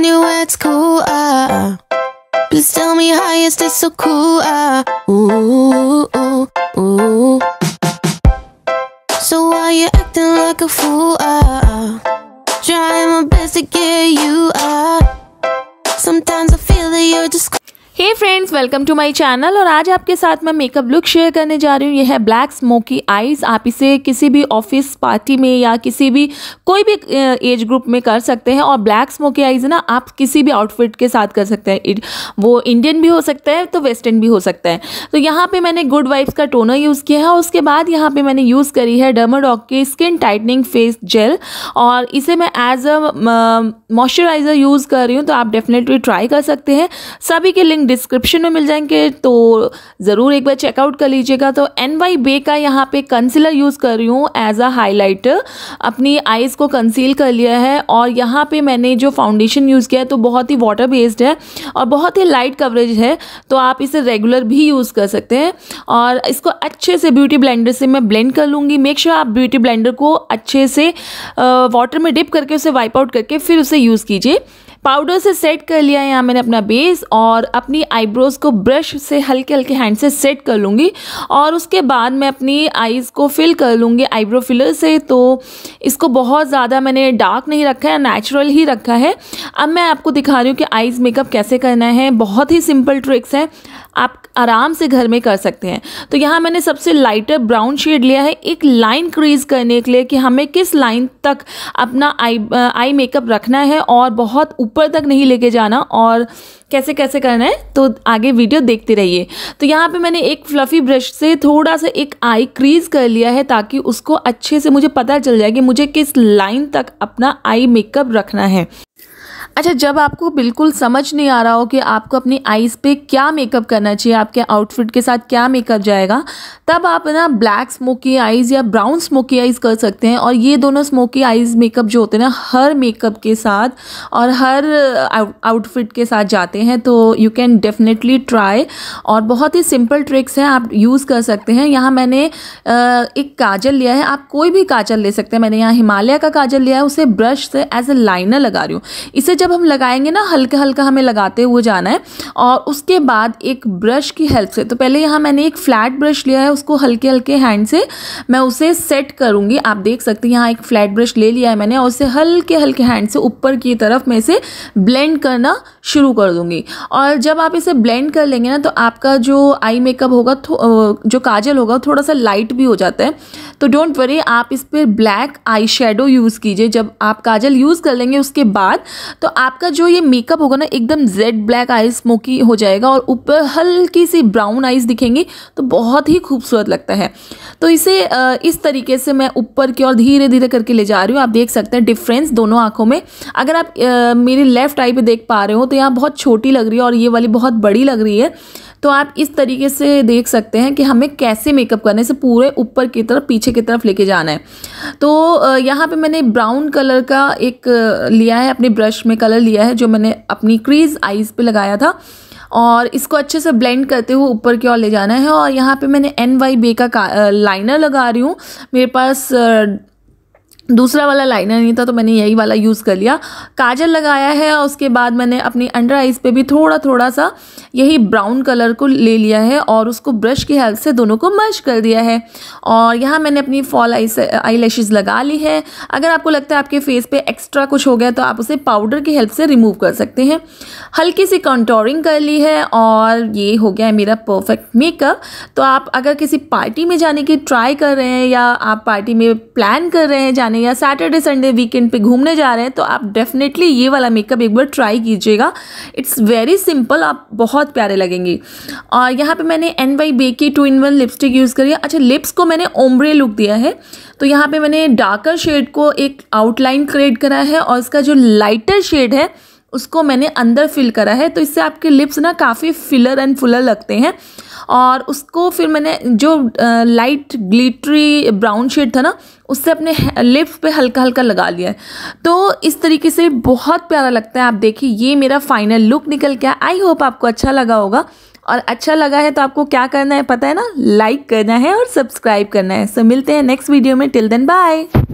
down here where it's cool. Ah. Please tell me how you stay so cool. Ah. Ooh, ooh, ooh. So why you acting like a fool? Ah. Uh. Trying my best to get you. Ah. Sometimes I feel that you're just hey friends welcome to my channel और आज आपके साथ मैं makeup look share करने जा रही हूँ यह है ब्लैक स्मोकी आइज़ आप इसे किसी भी ऑफिस पार्टी में या किसी भी कोई भी एज ग्रुप में कर सकते हैं और ब्लैक स्मोकी आइज़ ना आप किसी भी आउटफिट के साथ कर सकते हैं वो इंडियन भी हो सकता है तो वेस्टर्न भी हो सकता है तो यहाँ पर मैंने गुड वाइफ्स का टोनर यूज़ किया है और उसके बाद यहाँ पर मैंने यूज़ करी है डर्माडॉक की स्किन टाइटनिंग फेस जेल और इसे मैं एज अ मॉइस्चराइज़र यूज़ कर रही हूँ तो आप डेफिनेटली ट्राई कर सकते हैं सभी के लिंक डिस्क्रिप्शन में मिल जाएंगे तो ज़रूर एक बार चेकआउट कर लीजिएगा तो एन वाई बे का यहाँ पे कंसीलर यूज़ कर रही हूँ एज अ हाईलाइटर अपनी आइज़ को कंसील कर लिया है और यहाँ पे मैंने जो फाउंडेशन यूज़ किया है तो बहुत ही वाटर बेस्ड है और बहुत ही लाइट कवरेज है तो आप इसे रेगुलर भी यूज़ कर सकते हैं और इसको अच्छे से ब्यूटी ब्लेंडर से मैं ब्लेंड कर लूँगी मेक श्योर आप ब्यूटी ब्लेंडर को अच्छे से वाटर में डिप करके उसे वाइप आउट करके फिर उसे यूज़ कीजिए पाउडर से सेट कर लिया है यहाँ मैंने अपना बेस और अपनी आईब्रोज़ को ब्रश से हल्के हल्के हैंड से सेट कर लूँगी और उसके बाद मैं अपनी आईज़ को फिल कर लूँगी आईब्रो फिलर से तो इसको बहुत ज़्यादा मैंने डार्क नहीं रखा है नेचुरल ही रखा है अब मैं आपको दिखा रही हूँ कि आईज़ मेकअप कैसे करना है बहुत ही सिंपल ट्रिक्स है आप आराम से घर में कर सकते हैं तो यहाँ मैंने सबसे लाइटर ब्राउन शेड लिया है एक लाइन क्रीज करने के लिए कि हमें किस लाइन तक अपना आई आई मेकअप रखना है और बहुत ऊपर तक नहीं लेके जाना और कैसे कैसे करना है तो आगे वीडियो देखते रहिए तो यहाँ पे मैंने एक फ्लफ़ी ब्रश से थोड़ा सा एक आई क्रीज कर लिया है ताकि उसको अच्छे से मुझे पता चल जाए कि मुझे किस लाइन तक अपना आई मेकअप रखना है अच्छा जब आपको बिल्कुल समझ नहीं आ रहा हो कि आपको अपनी आईज़ पे क्या मेकअप करना चाहिए आपके आउटफिट के साथ क्या मेकअप जाएगा तब आप ना ब्लैक स्मोकी आइज़ या ब्राउन स्मोकी आइज़ कर सकते हैं और ये दोनों स्मोकी आइज़ मेकअप जो होते हैं ना हर मेकअप के साथ और हर आउटफिट uh, के साथ जाते हैं तो यू कैन डेफिनेटली ट्राई और बहुत ही सिंपल ट्रिक्स हैं आप यूज़ कर सकते हैं यहाँ मैंने uh, एक काजल लिया है आप कोई भी काजल ले सकते हैं मैंने यहाँ हिमालय का काजल लिया है उसे ब्रश से एज ए लाइनर लगा रही हूँ इसे जब हम लगाएंगे ना हल्का हल्का हमें लगाते हुए जाना है और उसके बाद एक ब्रश की हेल्प से तो पहले यहाँ मैंने एक फ्लैट ब्रश लिया है उसको हल्के हल्के हैंड से मैं उसे सेट करूँगी आप देख सकते हैं यहाँ एक फ्लैट ब्रश ले लिया है मैंने और उसे हल्के हल्के हैंड से ऊपर की तरफ मैं इसे ब्लेंड करना शुरू कर दूँगी और जब आप इसे ब्लेंड कर लेंगे ना तो आपका जो आई मेकअप होगा जो काजल होगा थोड़ा सा लाइट भी हो जाता है तो डोंट वरी आप इस पर ब्लैक आई यूज़ कीजिए जब आप काजल यूज़ कर लेंगे उसके बाद तो आपका जो ये मेकअप होगा ना एकदम जेड ब्लैक आई स्मोकी हो जाएगा और ऊपर हल्की सी ब्राउन आइज दिखेंगी तो बहुत ही खूबसूरत लगता है तो इसे इस तरीके से मैं ऊपर की ओर धीरे धीरे करके ले जा रही हूँ आप देख सकते हैं डिफरेंस दोनों आँखों में अगर आप मेरी लेफ्ट आई पर देख पा रहे हो तो यहाँ बहुत छोटी लग रही है और ये वाली बहुत बड़ी लग रही है तो आप इस तरीके से देख सकते हैं कि हमें कैसे मेकअप करने से पूरे ऊपर की तरफ पीछे की तरफ लेके जाना है तो यहाँ पे मैंने ब्राउन कलर का एक लिया है अपने ब्रश में कलर लिया है जो मैंने अपनी क्रीज आइज़ पे लगाया था और इसको अच्छे से ब्लेंड करते हुए ऊपर की ओर ले जाना है और यहाँ पे मैंने एन वाई बे का, का लाइनर लगा रही हूँ मेरे पास दूसरा वाला लाइनर नहीं था तो मैंने यही वाला यूज़ कर लिया काजल लगाया है और उसके बाद मैंने अपनी अंडर आइज़ पे भी थोड़ा थोड़ा सा यही ब्राउन कलर को ले लिया है और उसको ब्रश की हेल्प से दोनों को मर्ज कर दिया है और यहाँ मैंने अपनी फॉल आई आई लगा ली है अगर आपको लगता है आपके फेस पे एक्स्ट्रा कुछ हो गया तो आप उसे पाउडर की हेल्प से रिमूव कर सकते हैं हल्की सी कंटोरिंग कर ली है और ये हो गया है मेरा परफेक्ट मेकअप तो आप अगर किसी पार्टी में जाने की ट्राई कर रहे हैं या आप पार्टी में प्लान कर रहे हैं जाने हैं या सैटरडे संडे वीकेंड पे घूमने जा रहे हैं तो आप डेफिनेटली ये वाला मेकअप एक बार ट्राई कीजिएगा इट्स वेरी सिंपल आप बहुत प्यारे लगेंगे और यहाँ पे मैंने एन वाई बे की two in one lipstick use करी है अच्छा लिप्स को मैंने ओम्ब्रे लुक दिया है तो यहाँ पर मैंने डार्कर शेड को एक आउटलाइन क्रिएट करा है और इसका जो लाइटर शेड है उसको मैंने अंदर फिल करा है तो इससे आपके लिप्स ना काफ़ी फिलर एंड फुलर लगते हैं और उसको फिर मैंने जो लाइट ग्लिटरी ब्राउन शेड था ना उससे अपने लिप्स पे हल्का हल्का लगा लिया है तो इस तरीके से बहुत प्यारा लगता है आप देखिए ये मेरा फाइनल लुक निकल गया आई होप आपको अच्छा लगा होगा और अच्छा लगा है तो आपको क्या करना है पता है ना लाइक करना है और सब्सक्राइब करना है सो मिलते हैं नेक्स्ट वीडियो में टिल देन बाय